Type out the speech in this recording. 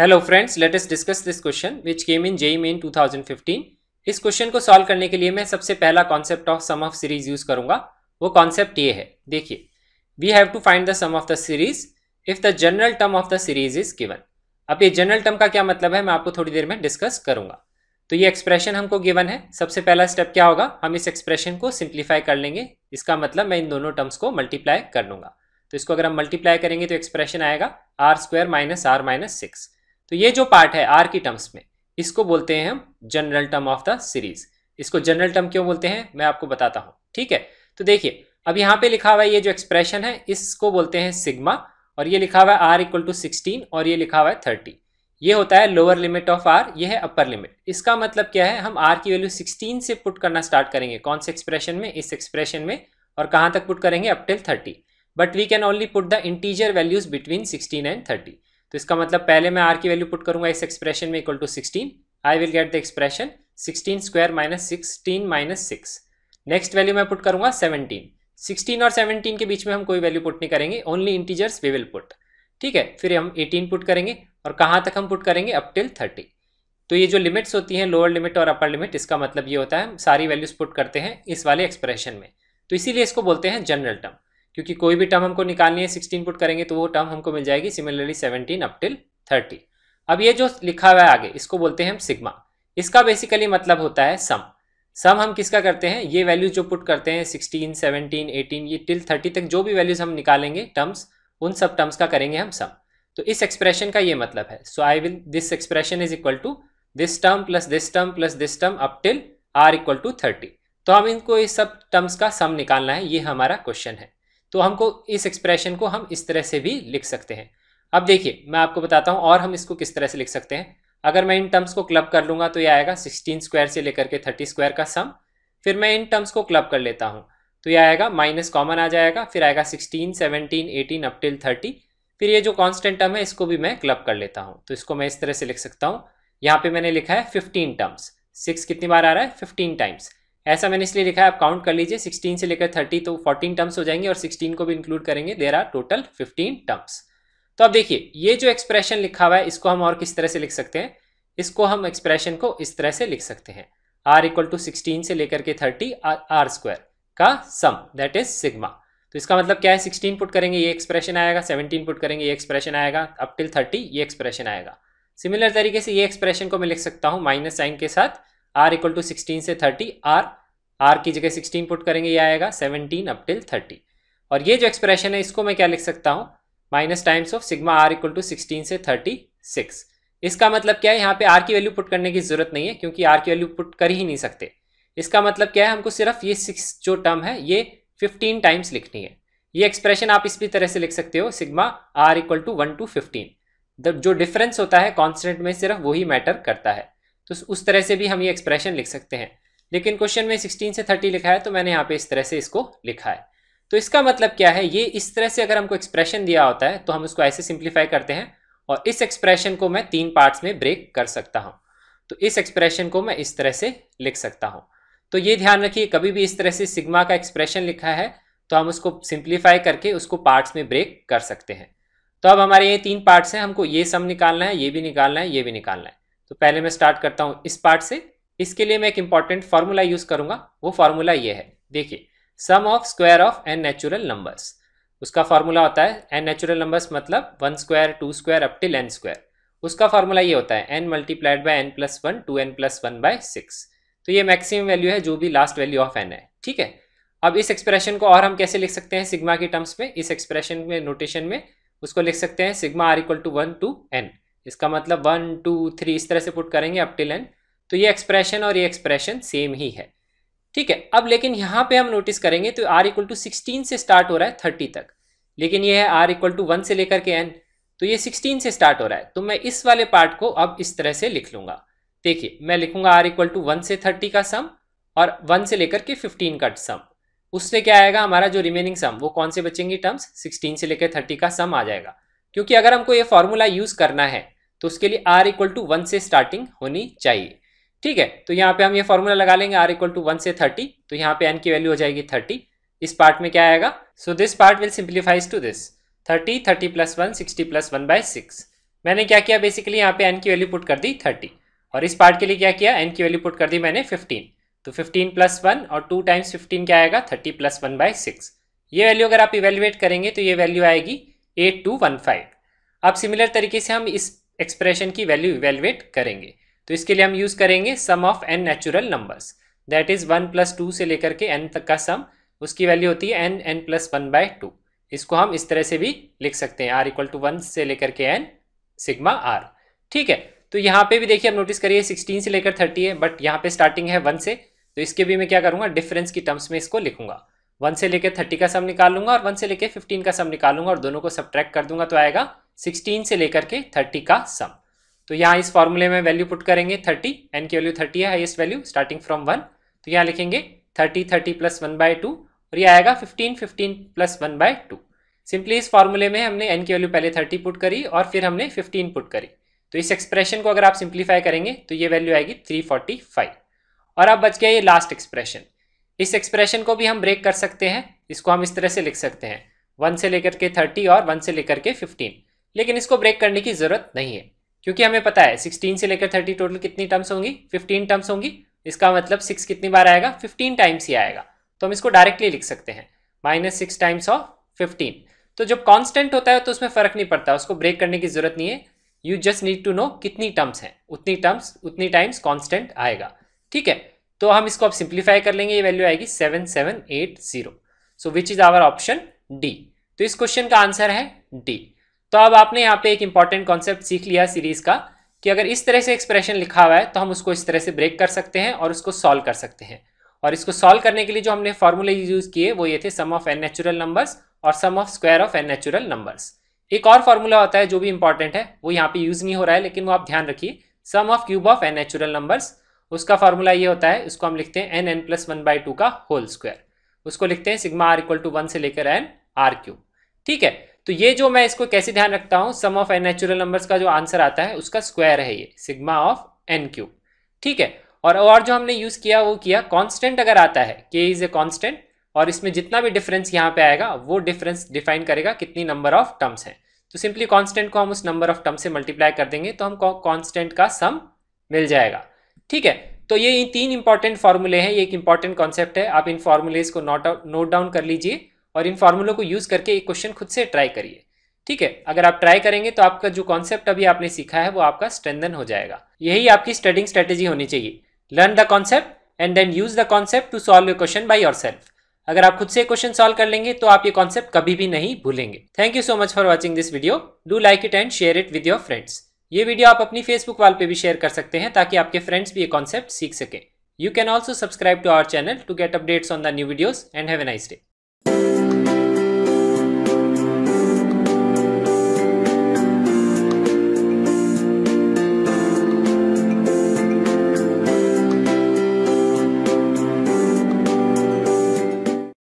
hello friends let us discuss this question which came in JEE main 2015 इस question को solve करने के लिए मैं सबसे पहला concept of sum of series use करूंगा वो कॉन्सेप्ट ये है देखिए we have to find the sum of the series if the general term of the series is given अब ये जनरल टर्म का क्या मतलब है मैं आपको थोड़ी देर में डिस्कस करूंगा तो ये एक्सप्रेशन हमको गिवन है सबसे पहला स्टेप क्या होगा हम इस एक्सप्रेशन को सिंप्लीफाई कर लेंगे इसका मतलब मैं इन दोनों टर्म्स को मल्टीप्लाई कर लूंगा तो इसको अगर हम मल्टीप्लाई करेंगे तो एक्सप्रेशन आएगा R square minus R minus six तो ये जो पार्ट है आर की टर्म्स में इसको बोलते हैं हम general term of the series इसको जनरल टर्म क्यों बोलते हैं मैं आपको बताता हूँ ठीक है तो देखिए अब यहाँ पे लिखा हुआ है ये जो एक्सप्रेशन है इसको बोलते हैं सिग्मा और ये लिखा हुआ है आर इक्वल टू सिक्सटीन और ये लिखा हुआ है थर्टी ये होता है लोअर लिमिट ऑफ आर ये है अपर लिमिट इसका मतलब क्या है हम आर की वैल्यू सिक्सटीन से पुट करना स्टार्ट करेंगे कौन से एक्सप्रेशन में इस एक्सप्रेशन में और कहाँ तक पुट करेंगे up till but we can only put the integer values between sixteen and thirty तो इसका मतलब पहले मैं आर की वैल्यू पुट करूंगा इस एक्सप्रेशन में equal to sixteen I will get the expression sixteen square minus sixteen minus six next value मैं पुट करूंगा सेवनटीन सिक्सटीन और सेवनटीन के बीच में हम कोई वैल्यू पुट नहीं करेंगे only integers we will put ठीक है फिर हम एटीन पुट करेंगे और कहाँ तक हम पुट करेंगे अप टिल थर्टी तो ये जो लिमिट्स होती हैं लोअर लिमिट और अपर लिमिट इसका मतलब ये होता है हम सारी वैल्यूज पुट करते हैं इस वाले एक्सप्रेशन में तो इसीलिए इसको बोलते हैं जनरल टर्म क्योंकि कोई भी टर्म हमको निकालनी है सिक्सटीन पुट करेंगे तो वो टर्म हमको मिल जाएगी similarly seventeen up till thirty अब ये जो लिखा हुआ है आगे इसको बोलते हैं हम सिग्मा इसका बेसिकली मतलब होता है सम सम हम किसका करते हैं ये वैल्यूज जो पुट करते हैं सिक्सटीन सेवनटीन एटीन ये टिल थर्टी तक जो भी वैल्यूज हम निकालेंगे टर्म्स उन सब टर्म्स का करेंगे हम सम तो इस एक्सप्रेशन का ये मतलब है so I will this expression is equal to this term plus this term plus this term up till R equal to thirty तो हम इनको इस सब टर्म्स का सम निकालना है ये हमारा क्वेश्चन है तो हमको इस एक्सप्रेशन को हम इस तरह से भी लिख सकते हैं अब देखिए मैं आपको बताता हूँ और हम इसको किस तरह से लिख सकते हैं अगर मैं इन टर्म्स को क्लब कर लूँगा तो ये आएगा सिक्सटीन स्क्वायर से लेकर के थर्टी स्क्वायर का सम फिर मैं इन टर्म्स को क्लब कर लेता हूँ तो ये आएगा माइनस कॉमन आ जाएगा फिर आएगा sixteen seventeen eighteen up till thirty फिर ये जो कांस्टेंट टर्म है इसको भी मैं क्लब कर लेता हूँ तो इसको मैं इस तरह से लिख सकता हूँ यहाँ पर मैंने लिखा है फिफ्टीन टर्म्स सिक्स कितनी बार आ रहा है फिफ्टीन टाइम्स ऐसा मैंने इसलिए लिखा है आप काउंट कर लीजिए 16 से लेकर 30 तो 14 टर्म्स हो जाएंगे और 16 को भी इंक्लूड करेंगे देर आर टोटल 15 टर्म्स तो अब देखिए ये जो एक्सप्रेशन लिखा हुआ है इसको हम और किस तरह से लिख सकते हैं इसको हम एक्सप्रेशन को इस तरह से लिख सकते हैं आर इक्वल टू सिक्सटीन से लेकर के थर्टी आर स्क्वायर का सम दैट इज सिग्मा तो इसका मतलब क्या है सिक्सटीन पुट करेंगे ये एक्सप्रेशन आएगा सेवनटीन पुट करेंगे ये एक्सप्रेशन आएगा अप टिल थर्टी ये एक्सप्रेशन आएगा सिमिलर तरीके से ये एक्सप्रेशन को मैं लिख सकता हूँ माइनस साइन के साथ आर इक्वल टू सिक्सटीन से थर्टी आर आर की जगह सिक्सटीन पुट करेंगे ये आएगा सेवनटीन अप टिल थर्टी और ये जो एक्सप्रेशन है इसको मैं क्या लिख सकता हूँ minus times of sigma are equal to sixteen से थर्टी सिक्स इसका मतलब क्या है यहाँ पे आर की वैल्यू पुट करने की जरूरत नहीं है क्योंकि आर की वैल्यू पुट कर ही नहीं सकते इसका मतलब क्या है हमको सिर्फ ये सिक्स जो टर्म है ये फिफ्टीन टाइम्स लिखनी है ये एक्सप्रेशन आप इस भी तरह से लिख सकते हो sigma are equal to one to fifteen जो डिफरेंस होता है कॉन्स्टेंट में सिर्फ वही मैटर करता है तो उस तरह से भी हम ये एक्सप्रेशन लिख सकते हैं लेकिन क्वेश्चन में 16 से 30 लिखा है तो मैंने यहाँ पे इस तरह से इसको लिखा है तो इसका मतलब क्या है ये इस तरह से अगर हमको एक्सप्रेशन दिया होता है तो हम उसको ऐसे सिंप्लीफाई करते हैं और इस एक्सप्रेशन को मैं तीन पार्ट्स में ब्रेक कर सकता हूँ तो इस एक्सप्रेशन को मैं इस तरह से लिख सकता हूँ तो ये ध्यान रखिए कभी भी इस तरह से सिग्मा का एक्सप्रेशन लिखा है तो हम उसको सिंप्लीफाई करके उसको पार्ट्स में ब्रेक कर सकते हैं तो अब हमारे ये तीन पार्ट्स हैं हमको ये सम निकालना है ये भी निकालना है ये भी निकालना है तो पहले मैं स्टार्ट करता हूँ इस पार्ट से इसके लिए मैं एक इंपॉर्टेंट फार्मूला यूज करूंगा वो फार्मूला ये है देखिए sum of square of N natural numbers उसका फार्मूला होता है एन नेचुरल नंबर्स मतलब one square two square up till N square उसका फार्मूला ये होता है N multiplied by N plus one to N plus one by six तो ये मैक्सिमम वैल्यू है जो भी लास्ट वैल्यू ऑफ एन है ठीक है अब इस एक्सप्रेशन को और हम कैसे लिख सकते हैं सिग्मा के टर्म्स में इस एक्सप्रेशन में नोटेशन में उसको लिख सकते हैं sigma are equal to one to N इसका मतलब वन टू थ्री इस तरह से पुट करेंगे अप टिल एन तो ये एक्सप्रेशन और ये एक्सप्रेशन सेम ही है ठीक है अब लेकिन यहाँ पे हम नोटिस करेंगे तो आर इक्वल टू सिक्सटीन से स्टार्ट हो रहा है थर्टी तक लेकिन ये है आर इक्वल टू वन से लेकर के एन तो ये सिक्सटीन से स्टार्ट हो रहा है तो मैं इस वाले पार्ट को अब इस तरह से लिख लूँगा देखिए मैं लिखूंगा आर इक्वल टू वन से थर्टी का सम और वन से लेकर के फिफ्टीन का सम उससे क्या आएगा हमारा जो रिमेनिंग सम वो कौन से बचेंगी टर्म्स सिक्सटीन से लेकर थर्टी का सम आ जाएगा क्योंकि अगर हमको ये फॉर्मूला यूज करना है तो उसके लिए आर इक्वल टू वन से स्टार्टिंग होनी चाहिए ठीक है तो यहाँ पे हम ये फॉर्मूला लगा लेंगे आर इक्वल टू वन से थर्टी तो यहाँ पे एन की वैल्यू हो जाएगी थर्टी इस पार्ट में क्या आएगा so this part will simplifies to this thirty thirty plus one sixty plus one by six मैंने क्या किया बेसिकली यहाँ पे एन की वैल्यू पुट कर दी थर्टी और इस पार्ट के लिए क्या किया एन की वैल्यू पुट कर दी मैंने फिफ्टीन तो फिफ्टीन प्लस वन और टू टाइम्स फिफ्टीन क्या आएगा thirty plus one by six ये वैल्यू अगर आप इवेल्युएट करेंगे तो ये वैल्यू आएगी एट टू वन फाइव अब सिमिलर तरीके से हम इस एक्सप्रेशन की वैल्यू इवेल्युएट करेंगे तो इसके लिए हम यूज़ करेंगे sum of N natural numbers that is one plus two से लेकर के एन तक का सम उसकी वैल्यू होती है n n plus one by two इसको हम इस तरह से भी लिख सकते हैं आर इक्वल टू वन से लेकर के एन सिग्मा आर ठीक है तो यहाँ पे भी देखिए आप नोटिस करिए सिक्सटीन से लेकर थर्टी है बट यहाँ पे स्टार्टिंग है वन से तो इसके भी मैं क्या करूँगा डिफरेंस की टर्म्स में इसको लिखूंगा वन से लेके थर्टी का सम निकाल लूंगा और वन से लेके फिफ्टीन का सम निकालूंगा और दोनों को सब कर दूंगा तो आएगा सिक्सटीन से लेकर के थर्टी का सम तो यहाँ इस फॉर्मूले में वैल्यू पुट करेंगे थर्टी एन की वैल्यू थर्टी है highest value starting from one तो यहाँ लिखेंगे thirty thirty plus one by two और ये आएगा fifteen fifteen plus one by two simply इस फॉर्मूले में हमने एन की वैल्यू पहले थर्टी पुट करी और फिर हमने फिफ्टीन पुट करी तो इस एक्सप्रेशन को अगर आप सिंप्लीफाई करेंगे तो ये वैल्यू आएगी थ्री फोर्टी फाइव और अब बच गया ये लास्ट एक्सप्रेशन इस एक्सप्रेशन को भी हम ब्रेक कर सकते हैं इसको हम इस तरह से लिख सकते हैं वन से लेकर के थर्टी और वन से लेकर के फिफ्टीन लेकिन इसको ब्रेक करने की ज़रूरत नहीं है क्योंकि हमें पता है सिक्सटीन से लेकर थर्टी टोटल कितनी टर्म्स होंगी फिफ्टीन टर्म्स होंगी इसका मतलब सिक्स कितनी बार आएगा फिफ्टीन टाइम्स ही आएगा तो हम इसको डायरेक्टली लिख सकते हैं minus six times of fifteen तो जब कांस्टेंट होता है तो उसमें फ़र्क नहीं पड़ता उसको ब्रेक करने की ज़रूरत नहीं है you just need to know कितनी टर्म्स हैं उतनी टर्म्स उतनी टाइम्स कांस्टेंट आएगा ठीक है तो हम इसको अब सिंप्लीफाई कर लेंगे ये वैल्यू आएगी seven seven eight zero so which is our option D तो इस क्वेश्चन का आंसर है डी तो अब आपने यहाँ पे एक इंपॉर्टेंट कॉन्सेप्ट सीख लिया सीरीज का कि अगर इस तरह से एक्सप्रेशन लिखा हुआ है तो हम उसको इस तरह से ब्रेक कर सकते हैं और उसको सॉल्व कर सकते हैं और इसको सॉल्व करने के लिए जो हमने फॉर्मूले यूज किए वो ये थे sum of N natural numbers और sum of square of N natural numbers एक और फॉर्मूला होता है जो भी इंपॉर्टेंट है वो यहाँ पे यूज नहीं हो रहा है लेकिन वो आप ध्यान रखिए sum of cube of N natural numbers उसका फार्मूला ये होता है उसको हम लिखते हैं n n plus one by two का होल स्क्वायर उसको लिखते हैं sigma are equal to one से लेकर एन आर क्यूब ठीक है तो ये जो मैं इसको कैसे ध्यान रखता हूँ sum of N natural numbers का जो आंसर आता है उसका स्क्वायर है ये सिग्मा ऑफ एन क्यूब ठीक है और और जो हमने यूज़ किया वो किया कॉन्स्टेंट अगर आता है के इज़ ए कॉन्स्टेंट और इसमें जितना भी डिफरेंस यहाँ पर आएगा वो डिफरेंस डिफाइन करेगा कितनी नंबर ऑफ टर्म्स हैं तो सिंपली कॉन्स्टेंट को हम उस नंबर ऑफ टर्म से मल्टीप्लाई कर देंगे तो हम कॉन्स्टेंट का सम मिल जाएगा ठीक है तो ये इन तीन इंपॉर्टेंट फार्मूले हैं ये एक इंपॉर्टेंट कॉन्सेप्ट है आप इन फार्मूलेज को नोट नोट डाउन कर लीजिए और इन फार्मूलों को यूज करके एक क्वेश्चन खुद से ट्राई करिए ठीक है अगर आप ट्राई करेंगे तो आपका जो कॉन्सेप्ट अभी आपने सीखा है वो आपका स्ट्रेंदन हो जाएगा यही आपकी स्टडिंग स्ट्रेटेजी होनी चाहिए learn the concept and then use the concept to solve a question by yourself अगर आप खुद से क्वेश्चन सॉल्व कर लेंगे तो आप ये कॉन्सेप्ट कभी भी नहीं भूलेंगे thank you so much for watching this video do like it and share it with your friends ये वीडियो आप अपनी फेसबुक वाल पे भी शेयर कर सकते हैं ताकि आपके फ्रेंड्स भी ये कॉन्सेप्ट सीख सकें you can also subscribe to our channel to get updates on the new videos and have a nice day